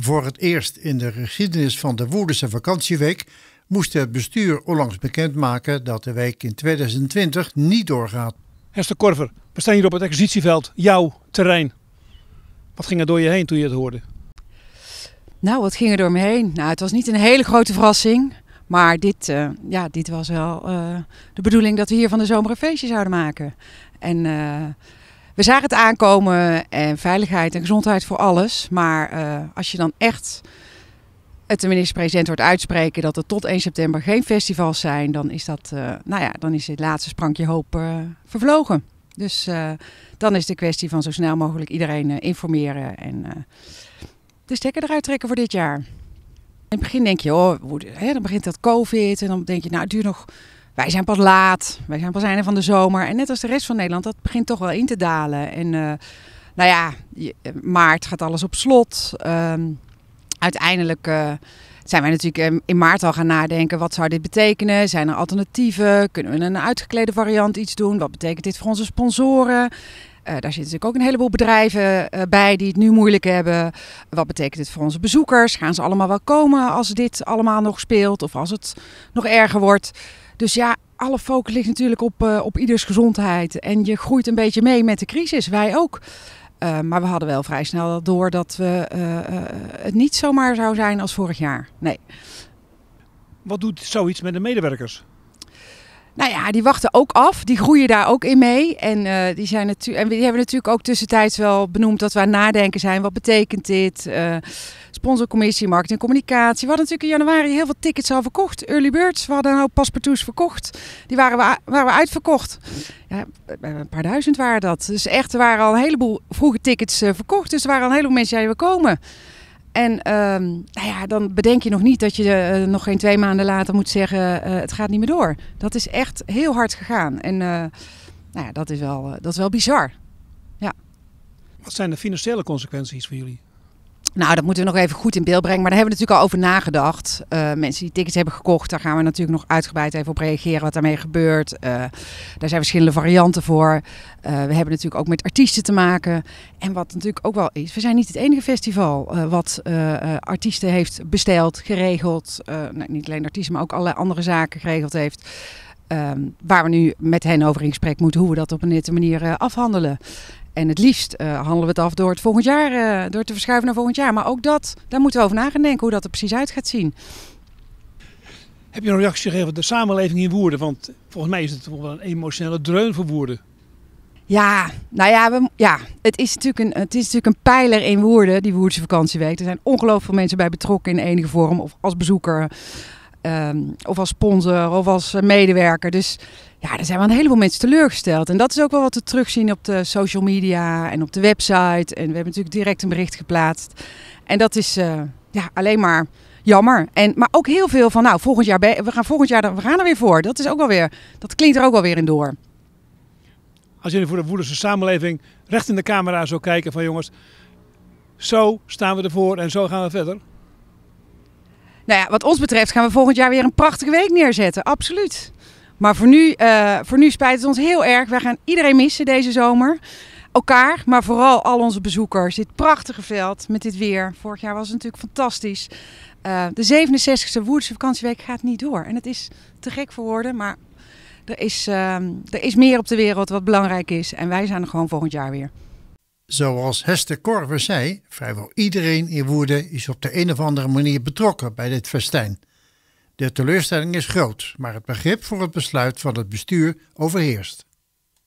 Voor het eerst in de geschiedenis van de Woerdense vakantieweek moest het bestuur onlangs bekendmaken dat de week in 2020 niet doorgaat. Hester Korver, we staan hier op het expositieveld, jouw terrein. Wat ging er door je heen toen je het hoorde? Nou, wat ging er door me heen? Nou, het was niet een hele grote verrassing. Maar dit, eh, ja, dit was wel eh, de bedoeling dat we hier van de zomer een feestje zouden maken. En eh, we zagen het aankomen en veiligheid en gezondheid voor alles. Maar eh, als je dan echt het de minister-president hoort uitspreken dat er tot 1 september geen festivals zijn, dan is dat, eh, nou ja, dan is het laatste sprankje hoop eh, vervlogen. Dus dan is de kwestie van zo snel mogelijk iedereen informeren en de stekker eruit trekken voor dit jaar. In het begin denk je, oh, hè, dan begint dat COVID en dan denk je, nou, het duurt nog wij zijn pas laat, wij zijn pas einde van de zomer. En net als de rest van Nederland, dat begint toch wel in te dalen. En eh, nou ja, eh, maart gaat alles op slot. Ehm, uiteindelijk eh, zijn wij natuurlijk ehm, in maart al gaan nadenken, wat zou dit betekenen? Zijn er alternatieven? Kunnen we een uitgeklede variant iets doen? Wat betekent dit voor onze sponsoren? daar zitten natuurlijk ook een heleboel bedrijven bij die het nu moeilijk hebben. Wat betekent dit voor onze bezoekers? Gaan ze allemaal wel komen als dit allemaal nog speelt of als het nog erger wordt? Dus ja, alle focus ligt natuurlijk op, eh, op ieders gezondheid. En je groeit een beetje mee met de crisis, wij ook. Eh, maar we hadden wel vrij snel door dat we, eh, het niet zomaar zou zijn als vorig jaar. Nee. Wat doet zoiets met de medewerkers? Nou ja, die wachten ook af. Die groeien daar ook in mee. En, eh, die, zijn en die hebben natuurlijk ook tussentijds wel benoemd dat we aan nadenken zijn. Wat betekent dit? Uh, sponsorcommissie, marketing en communicatie. We hadden natuurlijk in januari heel veel tickets al verkocht. Early birds, we hadden ook paspartoes verkocht. Die waren we, waren we uitverkocht. Ja, eh, een paar duizend waren dat. Dus echt, er waren al een heleboel vroege tickets verkocht. Dus er waren al een heleboel mensen die wilden komen. En ehm, nou ja, dan bedenk je nog niet dat je eh, nog geen twee maanden later moet zeggen: eh, het gaat niet meer door. Dat is echt heel hard gegaan. En eh, nou ja, dat, is wel, dat is wel bizar. Ja. Wat zijn de financiële consequenties voor jullie? Nou, dat moeten we nog even goed in beeld brengen. Maar daar hebben we natuurlijk al over nagedacht. Uh, mensen die tickets hebben gekocht, daar gaan we natuurlijk nog uitgebreid even op reageren wat daarmee gebeurt. Eh, daar zijn verschillende varianten voor. Eh, we hebben natuurlijk ook met artiesten te maken. En wat natuurlijk ook wel is, we zijn niet het enige festival wat artiesten heeft besteld, geregeld. Nou, niet alleen artiesten, maar ook allerlei andere zaken geregeld heeft. Ehm, waar we nu met hen over in gesprek moeten hoe we dat op een nette manier afhandelen. En het liefst eh, handelen we het af door het volgend jaar, eh, door te verschuiven naar volgend jaar. Maar ook dat, daar moeten we over na gaan denken hoe dat er precies uit gaat zien. Heb je een reactie gegeven op de samenleving in Woerden? Want volgens mij is het wel een emotionele dreun voor Woerden. Ja, nou ja, we, ja het, is natuurlijk een, het is natuurlijk een pijler in Woerden, die Woerdse vakantieweek. Er zijn ongelooflijk veel mensen bij betrokken in enige vorm, of als bezoeker, Ehm, of als sponsor of als medewerker. Dus ja, er zijn wel een heleboel mensen teleurgesteld. En dat is ook wel wat te terugzien op de social media en op de website. En we hebben natuurlijk direct een bericht geplaatst. En dat is eh, ja, alleen maar jammer. En, maar ook heel veel van, nou, volgend jaar, we gaan volgend jaar we gaan er weer voor. Dat, is ook wel weer, dat klinkt er ook wel weer in door. Als jullie voor de woedense samenleving recht in de camera zou kijken van jongens, zo staan we ervoor en zo gaan we verder. Nou ja, wat ons betreft gaan we volgend jaar weer een prachtige week neerzetten. Absoluut. Maar voor nu, eh, voor nu spijt het ons heel erg. Wij gaan iedereen missen deze zomer. Elkaar, maar vooral al onze bezoekers. Dit prachtige veld met dit weer. Vorig jaar was het natuurlijk fantastisch. Eh, de 67e Woerdse vakantieweek gaat niet door. En het is te gek voor woorden, maar er is, ehm, er is meer op de wereld wat belangrijk is. En wij zijn er gewoon volgend jaar weer. Zoals Hester Korver zei, vrijwel iedereen in Woerden is op de een of andere manier betrokken bij dit festijn. De teleurstelling is groot, maar het begrip voor het besluit van het bestuur overheerst.